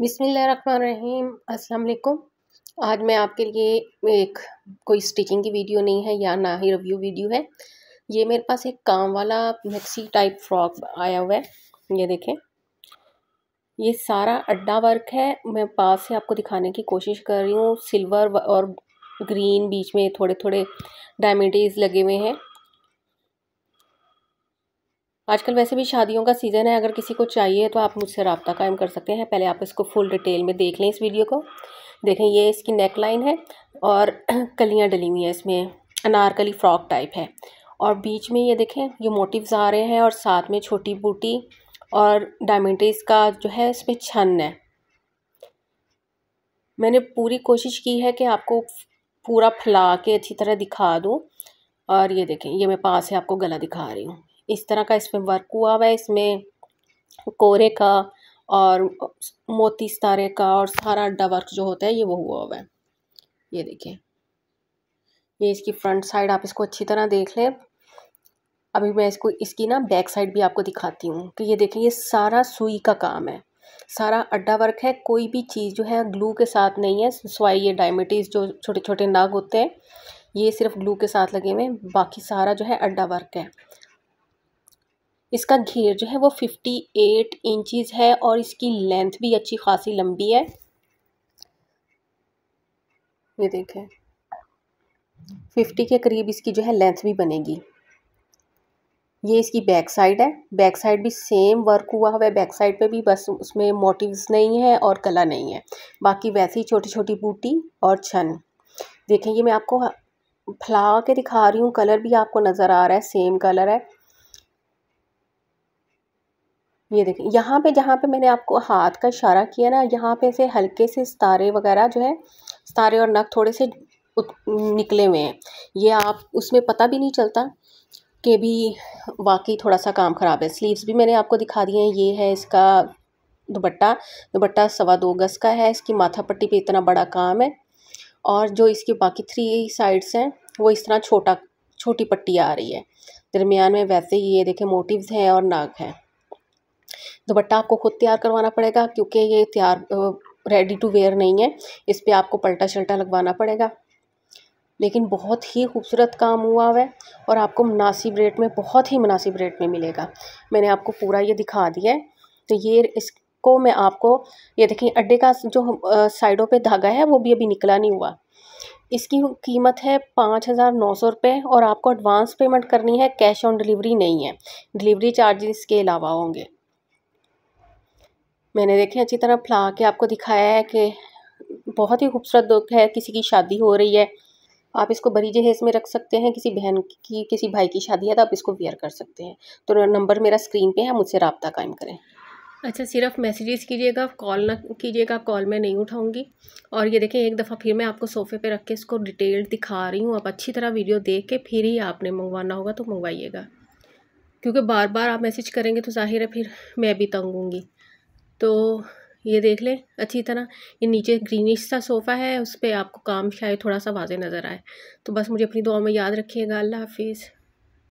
बिसमीम अस्सलाम आज मैं आपके लिए एक कोई स्टिचिंग की वीडियो नहीं है या ना ही रिव्यू वीडियो है ये मेरे पास एक काम वाला मिक्सी टाइप फ्रॉक आया हुआ है ये देखें ये सारा अड्डा वर्क है मैं पास से आपको दिखाने की कोशिश कर रही हूँ सिल्वर और ग्रीन बीच में थोड़े थोड़े डायमेंटीज लगे हुए हैं आजकल वैसे भी शादियों का सीज़न है अगर किसी को चाहिए तो आप मुझसे रबता कायम कर सकते हैं पहले आप इसको फुल डिटेल में देख लें इस वीडियो को देखें ये इसकी नेक लाइन है और कलियाँ डली हुई हैं इसमें अनारकली फ्रॉक टाइप है और बीच में ये देखें ये मोटिव्स आ रहे हैं और साथ में छोटी बूटी और डायमेंट्रीज का जो है इसमें छन है मैंने पूरी कोशिश की है कि आपको पूरा फैला के अच्छी तरह दिखा दूँ और ये देखें ये मैं पास से आपको गला दिखा रही हूँ इस तरह का इसमें वर्क हुआ हुआ है इसमें कोरे का और मोती सितारे का और सारा अड्डा वर्क जो होता है ये वो हुआ हुआ है ये देखिए ये इसकी फ्रंट साइड आप इसको अच्छी तरह देख लें अभी मैं इसको इसकी ना बैक साइड भी आपको दिखाती हूँ कि ये देखें ये सारा सुई का काम है सारा अड्डा वर्क है कोई भी चीज़ जो है ग्लू के साथ नहीं है सवाई ये डायमेटीज जो छोटे छोटे नाग होते हैं ये सिर्फ ग्लू के साथ लगे हुए हैं बाकी सारा जो है अड्डा वर्क है इसका घेर जो है वो फिफ्टी एट इंचज़ है और इसकी लेंथ भी अच्छी खासी लंबी है ये देखें फिफ्टी के करीब इसकी जो है लेंथ भी बनेगी ये इसकी बैक साइड है बैक साइड भी सेम वर्क हुआ हुआ है बैक साइड पे भी बस उसमें मोटिव्स नहीं है और कला नहीं है बाकी वैसे ही छोटी छोटी बूटी और छन देखें ये मैं आपको फैला के दिखा रही हूँ कलर भी आपको नज़र आ रहा है सेम कलर है ये देखिए यहाँ पे जहाँ पे मैंने आपको हाथ का इशारा किया ना यहाँ पे ऐसे हल्के से सितारे वगैरह जो है सितारे और नख थोड़े से निकले हुए हैं ये आप उसमें पता भी नहीं चलता कि भी वाकई थोड़ा सा काम ख़राब है स्लीव्स भी मैंने आपको दिखा दिए हैं ये है इसका दुपट्टा दुपट्टा सवा दो गज़ का है इसकी माथा पट्टी पर इतना बड़ा काम है और जो इसकी बाकी थ्री साइड्स हैं वो इस तरह छोटा छोटी पट्टी आ रही है दरमियान में वैसे ही ये देखें मोटिव्स हैं और नाक हैं दुपट्टा आपको खुद तैयार करवाना पड़ेगा क्योंकि ये तैयार रेडी टू वेयर नहीं है इस पर आपको पलटा शलटा लगवाना पड़ेगा लेकिन बहुत ही खूबसूरत काम हुआ हुआ है और आपको मुनासिब रेट में बहुत ही मुनासिब रेट में मिलेगा मैंने आपको पूरा ये दिखा दिया है तो ये इसको मैं आपको ये देखिए अड्डे का जो साइडों पे धागा है वो भी अभी निकला नहीं हुआ इसकी कीमत है पाँच हज़ार नौ सौ रुपये और आपको एडवांस पेमेंट करनी है कैश ऑन डिलीवरी नहीं है डिलीवरी चार्जेस के अलावा होंगे मैंने देखें अच्छी तरह फैला के आपको दिखाया है कि बहुत ही खूबसूरत दुख है किसी की शादी हो रही है आप इसको बड़ी जहेज में रख सकते हैं किसी बहन की किसी भाई की शादी है तो आप इसको वेयर कर सकते हैं तो नंबर मेरा स्क्रीन पे है मुझसे रबता कायम करें अच्छा सिर्फ मैसेजेस कीजिएगा कॉल ना कीजिएगा कॉल मैं नहीं उठाऊंगी और ये देखें एक दफ़ा फिर मैं आपको सोफ़े पे रख के इसको डिटेल दिखा रही हूँ आप अच्छी तरह वीडियो देख के फिर ही आपने मंगवाना होगा तो मंगवाइएगा क्योंकि बार बार आप मैसेज करेंगे तो जाहिर है फिर मैं भी तंगूँगी तो ये देख लें अच्छी तरह ये नीचे ग्रीनिश सा सोफ़ा है उस पर आपको काम शायद थोड़ा सा वाजे नज़र आए तो बस मुझे अपनी दुआ में याद रखिएगा अल्लाह हाफिज़